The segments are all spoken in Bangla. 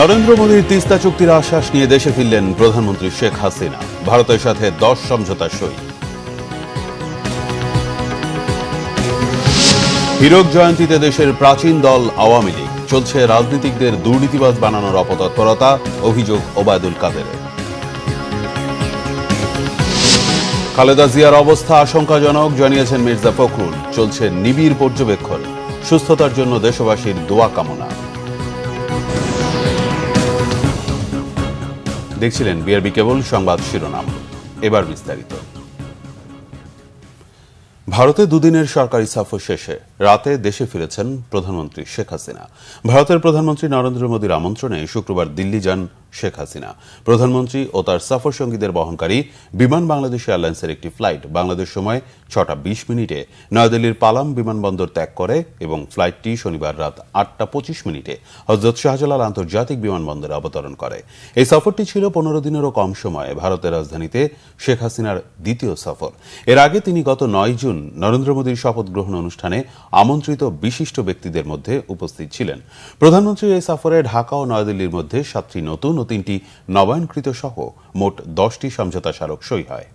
নরেন্দ্র মোদীর তিস্তা চুক্তির আশ্বাস নিয়ে দেশে ফিরলেন প্রধানমন্ত্রী শেখ হাসিনা ভারতের সাথে দশ সমঝোতা সই হীরক জয়ন্তীতে দেশের প্রাচীন দল আওয়ামী লীগ চলছে রাজনীতিকদের দুর্নীতিবাজ বানানোর অপতৎপরতা অভিযোগ ওবায়দুল কাদের খালেদা জিয়ার অবস্থা আশঙ্কাজনক জানিয়েছেন মির্জা ফখরুল চলছে নিবিড় পর্যবেক্ষণ সুস্থতার জন্য দেশবাসীর দোয়া কামনা দেখছিলেন বিআরবি কেবল সংবাদ শিরোনাম এবার বিস্তারিত ভারতে দুদিনের সরকারি সফর শেষে রাতে দেশে ফিরেছেন প্রধানমন্ত্রী শেখ হাসিনা ভারতের প্রধানমন্ত্রী নরেন্দ্র মোদীর আমন্ত্রণে শুক্রবার দিল্লি যান শেখ হাসিনা প্রধানমন্ত্রী ও তার সফর সঙ্গীদের বহনকারী বিমান বাংলাদেশ এয়ারলাইন্সের একটি ফ্লাইট বাংলাদেশ সময় ছটা বিশ মিনিটে নয়াদিল্লির পালাম বিমানবন্দর ত্যাগ করে এবং ফ্লাইটটি শনিবার রাত আটটা পঁচিশ মিনিটে হজরত শাহজালাল আন্তর্জাতিক বিমানবন্দরে অবতরণ করে এই সফরটি ছিল পনেরো দিনেরও কম সময়ে ভারতের রাজধানীতে শেখ হাসিনার দ্বিতীয় সফর এর আগে তিনি গত নয় জুন নরেন্দ্র মোদীর শপথ গ্রহণ অনুষ্ঠানে আমন্ত্রিত বিশিষ্ট ব্যক্তিদের মধ্যে উপস্থিত ছিলেন প্রধানমন্ত্রী এই সফরে ঢাকা ও নয়াদিল্লির মধ্যে সাতটি নতুন ও তিনটি নবায়নকৃত সহ মোট দশটি সমঝোতা স্মারক সই হয়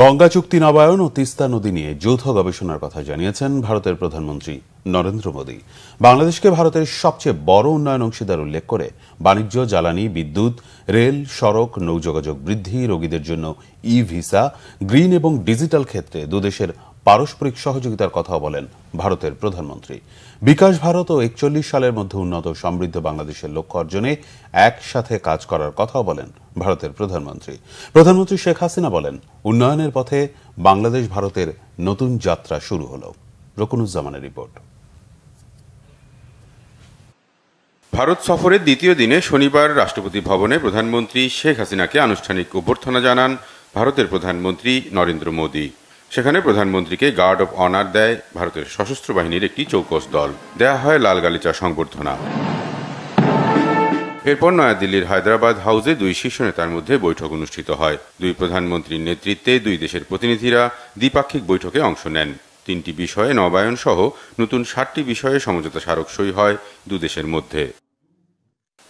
গঙ্গা চুক্তি নবায়ন ও তিস্তা নদী নিয়ে যৌথ গবেষণার কথা জানিয়েছেন ভারতের প্রধানমন্ত্রী নরেন্দ্র মোদী বাংলাদেশকে ভারতের সবচেয়ে বড় উন্নয়ন অংশীদার উল্লেখ করে বাণিজ্য জ্বালানি বিদ্যুৎ রেল সড়ক নৌযোগাযোগ বৃদ্ধি রোগীদের জন্য ই ভিসা গ্রিন এবং ডিজিটাল ক্ষেত্রে দুদেশের পারস্পরিক সহযোগিতার কথাও বলেন ভারতের প্রধানমন্ত্রী বিকাশ ভারত ও একচল্লিশ সালের মধ্যে উন্নত সমৃদ্ধ বাংলাদেশের লক্ষ্য অর্জনে একসাথে কাজ করার কথাও বলেন ভারতের প্রধানমন্ত্রী প্রধানমন্ত্রী শেখ হাসিনা বলেন উন্নয়নের পথে বাংলাদেশ ভারতের নতুন যাত্রা শুরু হল রকুনুজ্জামানের রিপোর্ট ভারত সফরের দ্বিতীয় দিনে শনিবার রাষ্ট্রপতি ভবনে প্রধানমন্ত্রী শেখ হাসিনাকে আনুষ্ঠানিক অভ্যর্থনা জানান ভারতের প্রধানমন্ত্রী নরেন্দ্র মোদী সেখানে প্রধানমন্ত্রীকে গার্ড অব অনার দেয় ভারতের সশস্ত্র বাহিনীর একটি চৌকস দল দেয়া হয় লাল গালিচা সংবর্ধনা এরপর নয়াদিল্লির হায়দ্রাবাদ হাউসে দুই শীর্ষ নেতার মধ্যে বৈঠক অনুষ্ঠিত হয় দুই প্রধানমন্ত্রীর নেতৃত্বে দুই দেশের প্রতিনিধিরা দ্বিপাক্ষিক বৈঠকে অংশ নেন তিনটি বিষয়ে নবায়ন সহ নতুন ষাটটি বিষয়ে সমঝোতা স্মারক সই হয় দুদেশের মধ্যে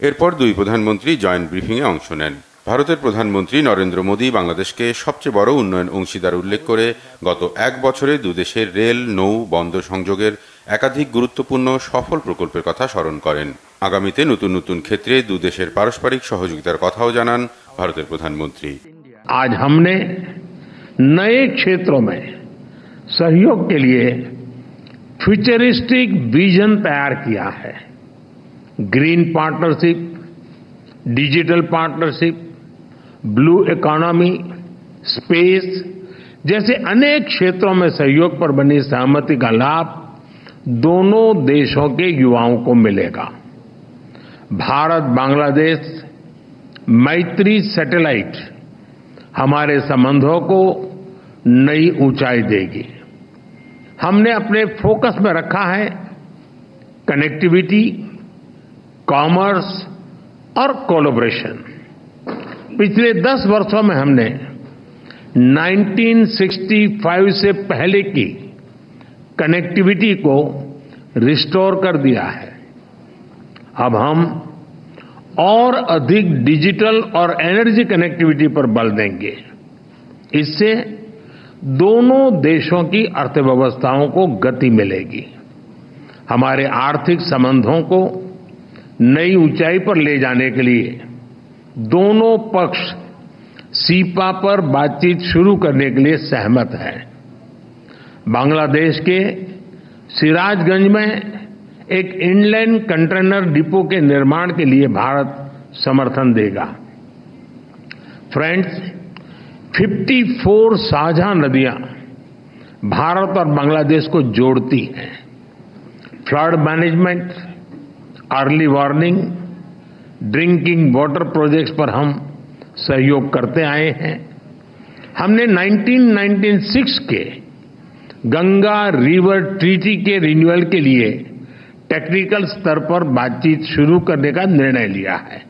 এরপর দুই প্রধানমন্ত্রী জয়েন্ট ব্রিফিংয়ে অংশ নেন ভারতের প্রধানমন্ত্রী নরেন্দ্র মোদী বাংলাদেশকে সবচেয়ে বড় উন্নয়ন অংশীদার উল্লেখ করে গত এক বছরে দুদেশের রেল নৌ বন্দর সংযোগের একাধিক গুরুত্বপূর্ণ সফল প্রকল্পের কথা স্মরণ করেন আগামীতে নতুন নতুন ক্ষেত্রে দুদেশের পারস্পরিক সহযোগিতার কথাও জানান ভারতের প্রধানমন্ত্রী আজ हमने নয় ক্ষেত্র মে সহযোগ কে লিয়ে ফিউচারিস্টিক ভিজন তৈর किया है green partnership digital blue economy space जैसे अनेक क्षेत्रों में सहयोग पर बनी सहमति का लाभ दोनों देशों के युवाओं को मिलेगा भारत बांग्लादेश मैत्री सैटेलाइट हमारे संबंधों को नई ऊंचाई देगी हमने अपने फोकस में रखा है कनेक्टिविटी कॉमर्स और कोलोब्रेशन पिछले दस वर्षों में हमने 1965 से पहले की कनेक्टिविटी को रिस्टोर कर दिया है अब हम और अधिक डिजिटल और एनर्जी कनेक्टिविटी पर बल देंगे इससे दोनों देशों की अर्थव्यवस्थाओं को गति मिलेगी हमारे आर्थिक संबंधों को नई ऊंचाई पर ले जाने के लिए दोनों पक्ष सीपा पर बातचीत शुरू करने के लिए सहमत हैं बांग्लादेश के सिराजगंज में एक इनलैंड कंटेनर डिपो के निर्माण के लिए भारत समर्थन देगा फ्रेंड्स 54 साझा नदियां भारत और बांग्लादेश को जोड़ती हैं flood management early warning drinking water projects पर हम सहयोग करते आए हैं हमने 1996 के गंगा रिवर ट्रीटी के रिन्यूअल के लिए टेक्निकल स्तर पर बातचीत शुरू करने का निर्णय लिया है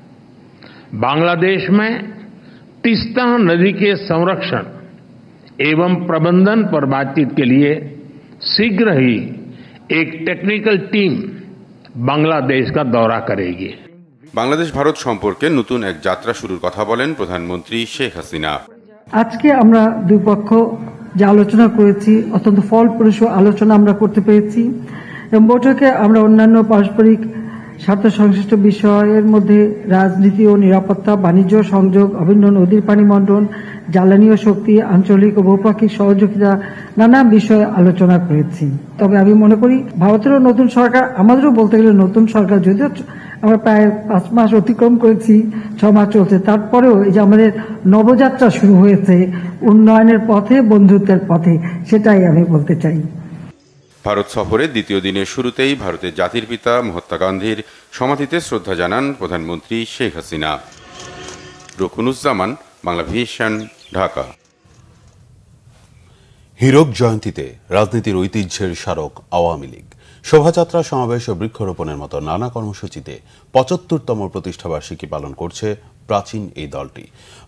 बांग्लादेश में तिस्ता नदी के संरक्षण एवं प्रबंधन पर बातचीत के लिए शीघ्र ही एक टेक्निकल टीम बांग्लादेश का दौरा करेगी বাংলাদেশ ভারত সম্পর্কে নতুন এক যাত্রা শুরুর কথা বলেন প্রধানমন্ত্রী শেখ হাসিনা আজকে আমরা দুই পক্ষ যে আলোচনা করেছি অত্যন্ত ফলপ্রসূ আলোচনা আমরা করতে পেরেছি এবং বৈঠকে আমরা অন্যান্য পারস্পরিক স্বার্থ সংশ্লিষ্ট বিষয়ের মধ্যে রাজনীতি ও নিরাপত্তা বাণিজ্য সংযোগ অভিন্ন নদীর পানি মণ্ডল জ্বালানি ও শক্তি আঞ্চলিক ও বহুপাক্ষিক সহযোগিতা নানা বিষয়ে আলোচনা করেছি তবে আমি মনে করি ভারতেরও নতুন সরকার আমাদেরও বলতে গেলে নতুন সরকার যদিও আমরা প্রায় পাঁচ মাস অতিক্রম করেছি ছ মাস চলছে তারপরেও এই যে আমাদের নবযাত্রা শুরু হয়েছে উন্নয়নের পথে বন্ধুত্বের পথে সেটাই আমি বলতে চাই ভারত সফরের দ্বিতীয় দিনের শুরুতেই ভারতের জাতির পিতা মহাত্মা গান্ধীর সমাধিতে শ্রদ্ধা জানান প্রধানমন্ত্রী শেখ হাসিনা রকুনুজ্জামান বাংলা ভিশন ঢাকা হীরক জয়ন্তীতে রাজনীতির ঐতিহ্যের স্মারক আওয়ামী লীগ শোভাযাত্রা সমাবেশ ও বৃক্ষরোপণের মতো নানা কর্মসূচিতে পঁচাত্তরতম প্রতিষ্ঠাবার্ষিকী পালন করছে প্রাচীন এই দলটি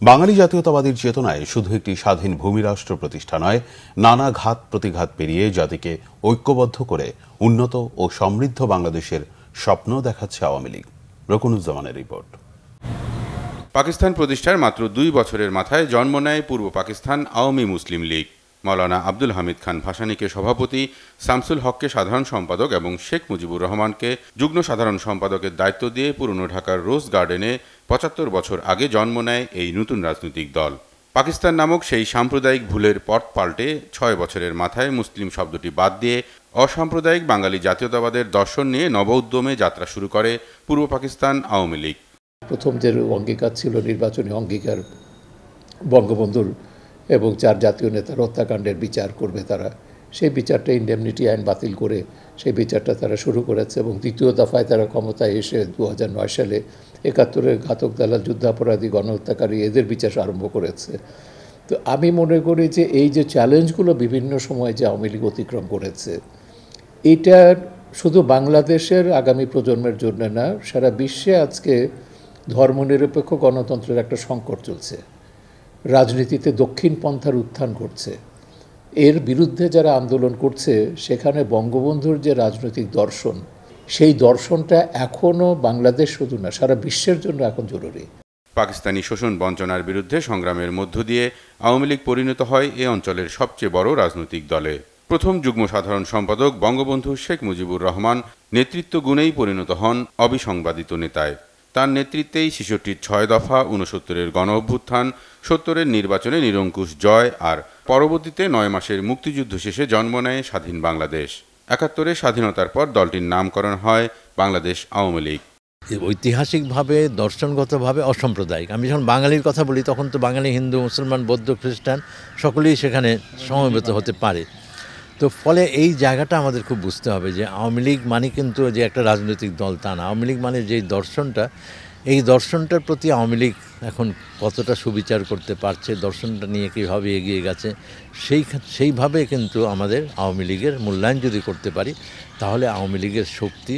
বাঙালি জাতীয়তাবাদীর চেতনায় শুধু একটি স্বাধীন ভূমিরাষ্ট্র প্রতিষ্ঠা নয় নানা ঘাত প্রতিঘাত পেরিয়ে জাতিকে ঐক্যবদ্ধ করে উন্নত ও সমৃদ্ধ বাংলাদেশের স্বপ্ন দেখাচ্ছে আওয়ামী লীগ রকুনুজ্জামানের রিপোর্ট পাকিস্তান প্রতিষ্ঠার মাত্র দুই বছরের মাথায় জন্ম নেয় পূর্ব পাকিস্তান আওয়ামী মুসলিম লীগ মৌলানা আব্দুল হামিদ খান ভাসানীকে সভাপতি শামসুল হককে সাধারণ সম্পাদক এবং শেখ মুজিবুর রহমানকে যুগ্ম সাধারণ সম্পাদকের দায়িত্ব দিয়ে পুরনো ঢাকার রোজ গার্ডেনে পঁচাত্তর বছর আগে জন্ম নেয় এই নতুন রাজনৈতিক দল পাকিস্তান নামক সেই সাম্প্রদায়িক ভুলের পথ পাল্টে ছয় বছরের মাথায় মুসলিম শব্দটি বাদ দিয়ে অসাম্প্রদায়িক বাঙালি জাতীয়তাবাদের দর্শন নিয়ে নব উদ্যমে যাত্রা শুরু করে পূর্ব পাকিস্তান আওয়ামী লীগ প্রথম যে অঙ্গীকার ছিল নির্বাচনী অঙ্গীকার বঙ্গবন্ধুর এবং চার জাতীয় নেতার হত্যাকাণ্ডের বিচার করবে তারা সেই বিচারটা ইন্ডেমনিটি আইন বাতিল করে সেই বিচারটা তারা শুরু করেছে এবং দ্বিতীয় দফায় তারা ক্ষমতায় এসে দু সালে একাত্তরের ঘাতক দালাল যুদ্ধাপরাধী গণহত্যাকারী এদের বিচার আরম্ভ করেছে তো আমি মনে করি যে এই যে চ্যালেঞ্জগুলো বিভিন্ন সময় যে আওয়ামী লীগ অতিক্রম করেছে এটা শুধু বাংলাদেশের আগামী প্রজন্মের জন্য না সারা বিশ্বে আজকে ধর্মনিরপেক্ষ গণতন্ত্রের একটা সংকট চলছে রাজনীতিতে দক্ষিণ পন্থার উত্থান করছে এর বিরুদ্ধে যারা আন্দোলন করছে সেখানে বঙ্গবন্ধুর যে রাজনৈতিক দর্শন সেই দর্শনটা এখনও বাংলাদেশ শুধু না সারা বিশ্বের জন্য এখন জরুরি পাকিস্তানি শোষণ বঞ্চনার বিরুদ্ধে সংগ্রামের মধ্য দিয়ে আওয়ামী লীগ পরিণত হয় এ অঞ্চলের সবচেয়ে বড় রাজনৈতিক দলে প্রথম যুগ্ম সাধারণ সম্পাদক বঙ্গবন্ধু শেখ মুজিবুর রহমান নেতৃত্ব গুণেই পরিণত হন অবিসংবাদিত নেতায় তার নেতৃত্বেই শিশুটির ছয় দফা ঊনসত্তরের গণ অভ্যুত্থান সত্তরের নির্বাচনে নিরঙ্কুশ জয় আর পরবর্তীতে নয় মাসের মুক্তিযুদ্ধ শেষে জন্ম নেয় স্বাধীন বাংলাদেশ একাত্তরে স্বাধীনতার পর দলটির নামকরণ হয় বাংলাদেশ আওয়ামী লীগ ঐতিহাসিকভাবে দর্শনগতভাবে অসাম্প্রদায়িক আমি যখন বাঙালির কথা বলি তখন তো বাঙালি হিন্দু মুসলমান বৌদ্ধ খ্রিস্টান সকলেই সেখানে সমবেত হতে পারে তো ফলে এই জায়গাটা আমাদের খুব বুঝতে হবে যে আওয়ামী লীগ মানে কিন্তু যে একটা রাজনৈতিক দল তা না আওয়ামী লীগ মানে যে দর্শনটা এই দর্শনটার প্রতি আওয়ামী লীগ এখন কতটা সুবিচার করতে পারছে দর্শনটা নিয়ে কীভাবে এগিয়ে গেছে সেই সেইভাবে কিন্তু আমাদের আওয়ামী লীগের মূল্যায়ন যদি করতে পারি তাহলে আওয়ামী লীগের শক্তি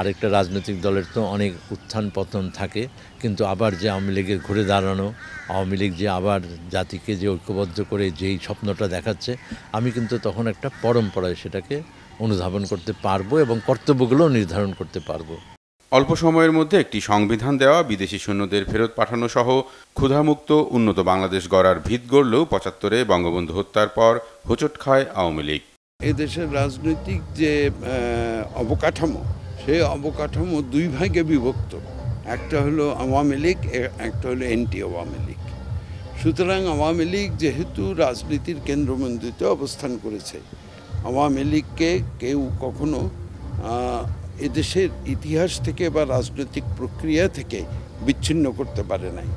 আরেকটা রাজনৈতিক দলের তো অনেক উত্থান পতন থাকে কিন্তু আবার যে আওয়ামী লীগের ঘুরে দাঁড়ানো আওয়ামী লীগ যে আবার জাতিকে যে ঐক্যবদ্ধ করে যেই স্বপ্নটা দেখাচ্ছে আমি কিন্তু তখন একটা পরম্পরায় সেটাকে অনুধাবন করতে পারবো এবং কর্তব্যগুলো নির্ধারণ করতে পারবো অল্প সময়ের মধ্যে একটি সংবিধান দেওয়া বিদেশি সৈন্যদের ফেরত পাঠানো সহ ক্ষুধামুক্ত উন্নত বাংলাদেশ গড়ার ভিত গড়লেও পঁচাত্তরে বঙ্গবন্ধু হত্যার পর হোঁচট খায় আওয়ামী লীগ এদেশের রাজনৈতিক যে অবকাঠামো সেই অবকাঠামো দুই ভাগে বিভক্ত একটা হলো আওয়ামী লীগ একটা হলো এনটি আওয়ামী লীগ সুতরাং আওয়ামী লীগ যেহেতু রাজনীতির কেন্দ্রবিন্দুতে অবস্থান করেছে আওয়ামী লীগকে কেউ কখনো এদেশের ইতিহাস থেকে বা রাজনৈতিক প্রক্রিয়া থেকে বিচ্ছিন্ন করতে পারে নাই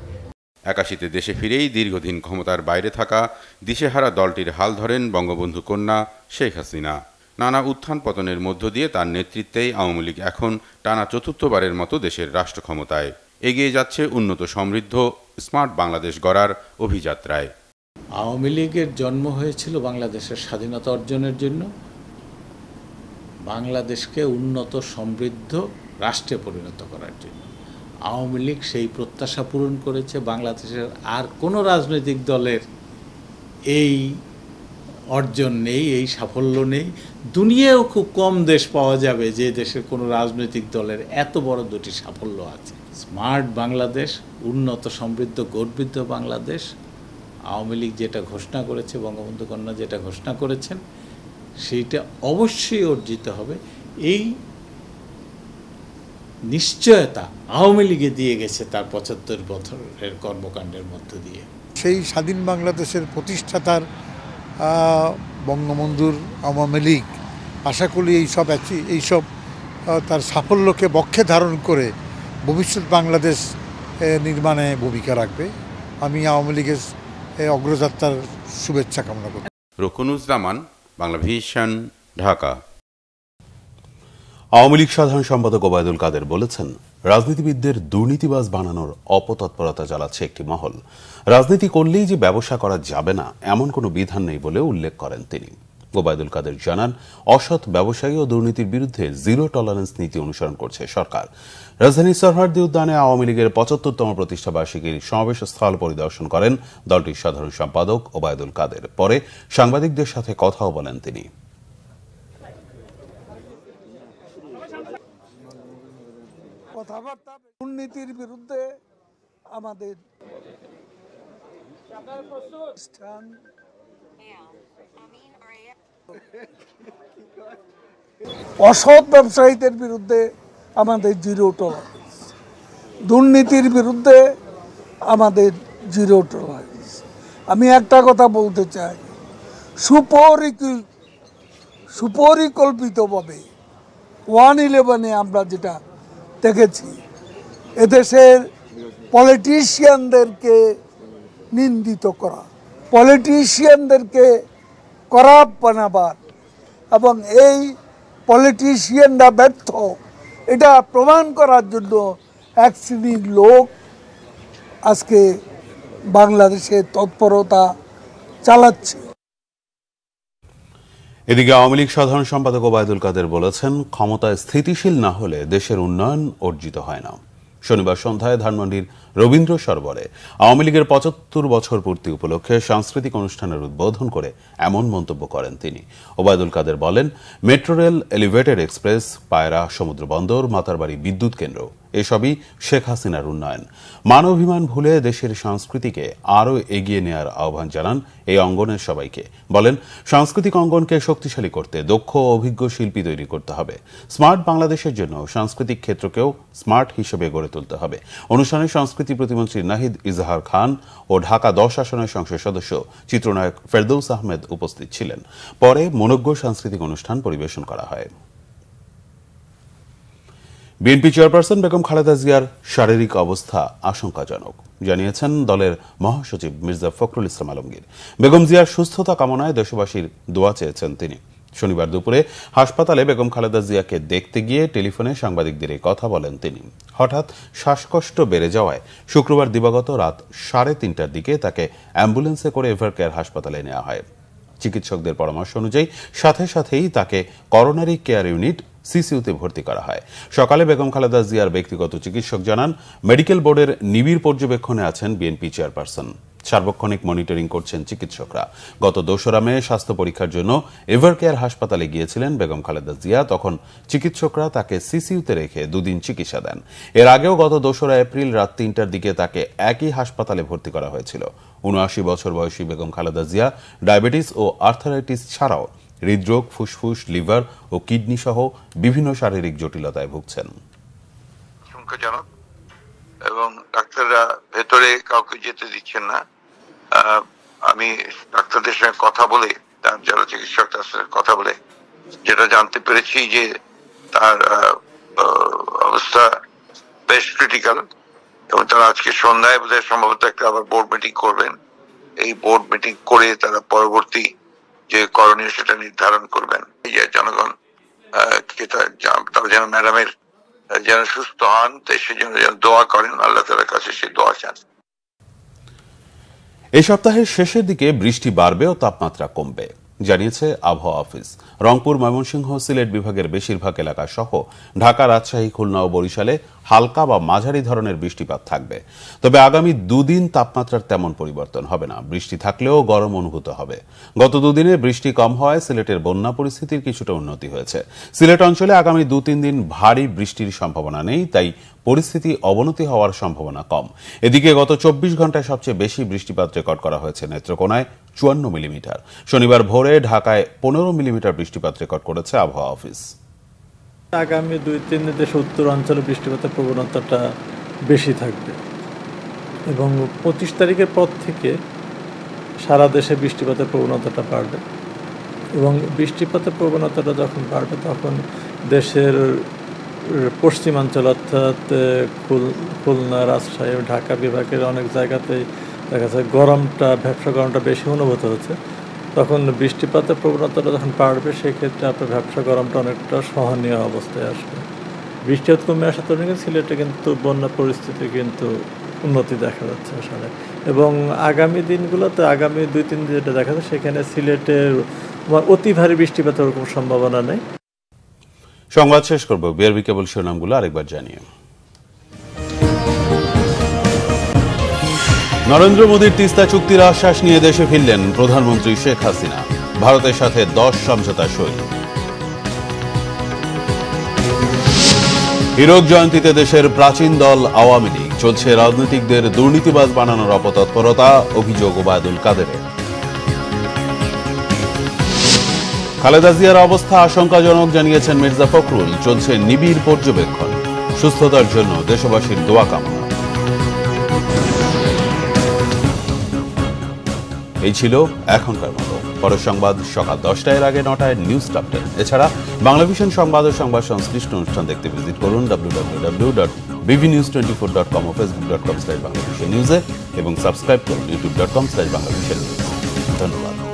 একাশিতে দেশে ফিরেই দীর্ঘদিন ক্ষমতার বাইরে থাকা দিশেহারা দলটির হাল ধরেন বঙ্গবন্ধু কন্যা শেখ হাসিনা নানা উত্থান পতনের মধ্য দিয়ে তার নেতৃত্বেই আওয়ামী লীগ এখন টানা চতুর্থবারের মতো দেশের রাষ্ট্র ক্ষমতায় এগিয়ে যাচ্ছে উন্নত সমৃদ্ধ স্মার্ট বাংলাদেশ গড়ার অভিযাত্রায় আওয়ামী লীগের জন্ম হয়েছিল বাংলাদেশের স্বাধীনতা অর্জনের জন্য বাংলাদেশকে উন্নত সমৃদ্ধ রাষ্ট্রে পরিণত করার জন্য আওয়ামী লীগ সেই প্রত্যাশা পূরণ করেছে বাংলাদেশের আর কোনো রাজনৈতিক দলের এই অর্জন নেই এই সাফল্য নেই দুনিয়াও খুব কম দেশ পাওয়া যাবে যে দেশের কোনো রাজনৈতিক দলের এত বড় দুটি সাফল্য আছে স্মার্ট বাংলাদেশ উন্নত সমৃদ্ধ গর্বিত বাংলাদেশ আওয়ামী লীগ যেটা ঘোষণা করেছে বঙ্গবন্ধু কন্যা যেটা ঘোষণা করেছেন সেইটা অবশ্যই অর্জিত হবে এই নিশ্চয়তা আওয়ামী লীগে দিয়ে গেছে তার পঁচাত্তর বছরের কর্মকাণ্ডের মধ্য দিয়ে সেই স্বাধীন বাংলাদেশের প্রতিষ্ঠাতার বঙ্গবন্ধুর আওয়ামী লীগ আশা করি এইসব এইসব তার সাফল্যকে বক্ষে ধারণ করে ভবিষ্যৎ বাংলাদেশ নির্মাণে ভূমিকা রাখবে আমি আওয়ামী লীগের অগ্রযাত্রার শুভেচ্ছা কামনা করি রকুনুজ্জামান বাংলা ভিশন ঢাকা আওয়ামী লীগ সাধারণ সম্পাদক ওবায়দুল কাদের বলেছেন রাজনীতিবিদদের দুর্নীতিবাজ বানানোর অপতৎপরতা চালাচ্ছে একটি মহল রাজনীতি করলেই যে ব্যবসা করা যাবে না এমন কোনো বিধান নেই বলে উল্লেখ করেন তিনি ওবায়দুল কাদের জানান অসৎ ব্যবসায়ী ও দুর্নীতির বিরুদ্ধে জিরো টলারেন্স নীতি অনুসরণ করছে সরকার রাজধানী সরহারদি উদ্যানে আওয়ামী লীগের পঁচাত্তরতম প্রতিষ্ঠাবার্ষিকীর সমাবেশ স্থল পরিদর্শন করেন দলটির সাধারণ সম্পাদক ওবায়দুল কাদের পরে সাংবাদিকদের সাথে কথাও বলেন তিনি কথাবার্তা দুর্নীতির বিরুদ্ধে আমাদের অসৎ ব্যবসায়ীদের বিরুদ্ধে আমাদের জিরো টলারেন্স দুর্নীতির বিরুদ্ধে আমাদের জিরো টলারেন্স আমি একটা কথা বলতে চাই সুপরিক সুপরিকল্পিতভাবে ওয়ান ইলেভেনে আমরা যেটা দেখেছি এদেশের পলিটিশিয়ানদেরকে নিন্দিত করা পলিটিশিয়ানদেরকে করাপ বানাবার এবং এই পলিটিশিয়ানরা ব্যর্থ এটা প্রমাণ করার জন্য এক শ্রেণীর লোক আজকে বাংলাদেশে তৎপরতা চালাচ্ছে এদিকে আওয়ামী লীগ সাধারণ সম্পাদক ওবায়দুল কাদের বলেছেন ক্ষমতা স্থিতিশীল না হলে দেশের উন্নয়ন অর্জিত হয় না শনিবার সন্ধ্যায় ধানমন্ডির রবীন্দ্র সরবরে আওয়ামী লীগের পঁচাত্তর বছর পূর্তি উপলক্ষে সাংস্কৃতিক অনুষ্ঠানের উদ্বোধন করে এমন মন্তব্য করেন তিনি ওবায়দুল কাদের বলেন মেট্রো রেল এলিভেটেড এক্সপ্রেস পায়রা সমুদ্রবন্দর মাতারবাড়ি বিদ্যুৎ কেন্দ্র এসবই শেখ হাসিনার উন্নয়ন মানবিমান ভুলে দেশের সংস্কৃতিকে আরও এগিয়ে নেওয়ার আহ্বান জানান এই অঙ্গনের সবাইকে বলেন সাংস্কৃতিক অঙ্গনকে শক্তিশালী করতে দক্ষ অভিজ্ঞ শিল্পী তৈরি করতে হবে স্মার্ট বাংলাদেশের জন্য সাংস্কৃতিক ক্ষেত্রকেও স্মার্ট হিসেবে গড়ে তুলতে হবে অনুষ্ঠানে সংস্কৃতি প্রতিমন্ত্রী নাহিদ ইজাহার খান ও ঢাকা দশ আসনের সংসদ সদস্য চিত্রনায়ক ফেরদৌস আহমেদ উপস্থিত ছিলেন পরে মনজ্ঞ সাংস্কৃতিক অনুষ্ঠান পরিবেশন করা হয় বিএনপি চেয়ারপারসন বেগম খালেদা জিয়ার শারীরিক অবস্থা আশঙ্কাজনক জানিয়েছেন দলের মহাসচিব মির্জা ফখরুল ইসলাম আলমগীর বেগম জিয়ার সুস্থতা কামনায় দেশবাসীর দোয়া চেয়েছেন তিনি শনিবার দুপুরে হাসপাতালে বেগম খালেদা জিয়াকে দেখতে গিয়ে টেলিফোনে সাংবাদিকদের এই কথা বলেন তিনি হঠাৎ শ্বাসকষ্ট বেড়ে যাওয়ায় শুক্রবার দিবাগত রাত সাড়ে তিনটার দিকে তাকে অ্যাম্বুলেন্সে করে এভারকেয়ার হাসপাতালে নেওয়া হয় চিকিৎসকদের পরামর্শ অনুযায়ী সাথে সাথেই তাকে করোনারি কেয়ার ইউনিট সিসিউতে ভর্তি করা হয় সকালে বেগম খালেদা জিয়ার ব্যক্তিগত চিকিৎসক জানান মেডিকেল বোর্ডের নিবিড় পর্যবেক্ষণে আছেন বিএনপি চেয়ারপারসন সার্বক্ষণিক মনিটরিং করছেন চিকিৎসকরা গত দোসরা মে স্বাস্থ্য পরীক্ষার জন্য এভারকেয়ার হাসপাতালে গিয়েছিলেন বেগম খালেদা জিয়া তখন চিকিৎসকরা তাকে সিসিউতে রেখে দুদিন চিকিৎসা দেন এর আগেও গত দোসরা এপ্রিল রাত তিনটার দিকে তাকে একই হাসপাতালে ভর্তি করা হয়েছিল উনআশি বছর বয়সী বেগম খালেদা জিয়া ডায়াবেটিস ও আর্থারাইটিস ছাড়াও হৃদরোগ ফুসফুস লিভার ও কিডনি সহ বিভিন্ন শারীরিক জটিলতায় ভুগছেন এবং ডাক্তাররা ভেতরে কাউকে যেতে দিচ্ছেন না আমি ডাক্তারদের সঙ্গে কথা বলে তার যারা চিকিৎসক তার সঙ্গে কথা বলে যেটা জানতে পেরেছি যে তার অবস্থা বেশ ক্রিটিক্যাল এবং তারা আজকে সন্ধ্যায় বোধহয় সম্ভবত একটা আবার বোর্ড মিটিং করবেন এই বোর্ড মিটিং করে তারা পরবর্তী যে করণীয় সেটা নির্ধারণ করবেন জনগণ তারা যেন ম্যাডামের যেন সুস্থ হন সেই জন্য যেন দোয়া করেন আল্লাহ তালার কাছে সেই দোয়া চান এই সপ্তাহের শেষের দিকে বৃষ্টি বাড়বে ও তাপমাত্রা কমবে জানিয়েছে আবহাওয়া অফিস রংপুর ময়মনসিংহ সিলেট বিভাগের বেশিরভাগ এলাকা সহ ঢাকা রাজশাহী খুলনা ও বরিশালে হালকা বা মাঝারি ধরনের বৃষ্টিপাত থাকবে তবে আগামী দুদিন তাপমাত্রার তেমন পরিবর্তন হবে না বৃষ্টি থাকলেও গরম অনুভূত হবে গত দুদিনে বৃষ্টি কম হওয়ায় সিলেটের বন্যা পরিস্থিতির কিছুটা উন্নতি হয়েছে সিলেট অঞ্চলে আগামী দু তিন দিন ভারী বৃষ্টির সম্ভাবনা নেই তাই পরিস্থিতি অবনতি হওয়ার সম্ভাবনা কম এদিকে গত চব্বিশ ঘন্টায় সবচেয়ে বেশি বৃষ্টিপাত রেকর্ড করা হয়েছে নেত্রকোনায় চুয়ান্ন মিলিমিটার শনিবার ভোরে ঢাকায় পনেরো মিলিমিটার বৃষ্টিপাত রেকর্ড করেছে আবহাওয়া অফিস আগামী দুই তিন দেশে উত্তর অঞ্চলে বৃষ্টিপাতের প্রবণতাটা বেশি থাকবে এবং পঁচিশ তারিখের পর থেকে সারা দেশে বৃষ্টিপাতের প্রবণতাটা বাড়বে এবং বৃষ্টিপাতের প্রবণতাটা যখন বাড়বে তখন দেশের পশ্চিমাঞ্চল অর্থাৎ খুলনা রাজশাহী ঢাকা বিভাগের অনেক জায়গাতেই দেখা যাচ্ছে গরমটা ব্যবসা গরমটা বেশি অনুভূত হচ্ছে তখন বৃষ্টিপাতের প্রবণতাটা যখন বাড়বে সেক্ষেত্রে আপনার ব্যবসা গরমটা অনেকটা সহনীয় অবস্থায় আসবে বৃষ্টিপাত কমে আসার তরুণ কিন্তু সিলেটে কিন্তু বন্যা পরিস্থিতি কিন্তু উন্নতি দেখা যাচ্ছে আসলে এবং আগামী দিনগুলোতে আগামী দুই তিন যেটা দেখা যাচ্ছে সেখানে সিলেটের অতি ভারী বৃষ্টিপাতের ওরকম সম্ভাবনা নেই সংবাদ শেষ করব বিআরবি কেবল শিরোনামগুলো আরেকবার জানিয়ে নরেন্দ্র মোদীর তিস্তা চুক্তির আশ্বাস নিয়ে দেশে ফিরলেন প্রধানমন্ত্রী শেখ হাসিনা ভারতের সাথে দশ সমঝোতা সই হীরক জয়ন্তীতে দেশের প্রাচীন দল আওয়ামী লীগ চলছে রাজনীতিকদের দুর্নীতিবাজ বানানোর অপতৎপরতা অভিযোগ ওবায়দুল কাদেরের খালেদা জিয়ার অবস্থা আশঙ্কাজনক জানিয়েছেন মির্জা ফখরুল চলছে নিবিড় পর্যবেক্ষণ সুস্থতার জন্য দেশবাসীর দোয়া কামনা এই ছিল এখনকার মতো পরে সংবাদ সকাল দশটায় আগে নটায় নিউজ টাপটেন এছাড়া বাংলাভিশন সংবাদ ও সংবাদ সংশ্লিষ্ট অনুষ্ঠান দেখতে ভিজিট করুন W dot BV news twenty four dot com ও Facebook dot com slash Bangla vision নিউজে এবং সাবস্ক্রাইব করুন YouTube dot com slash Bangla vision news ধন্যবাদ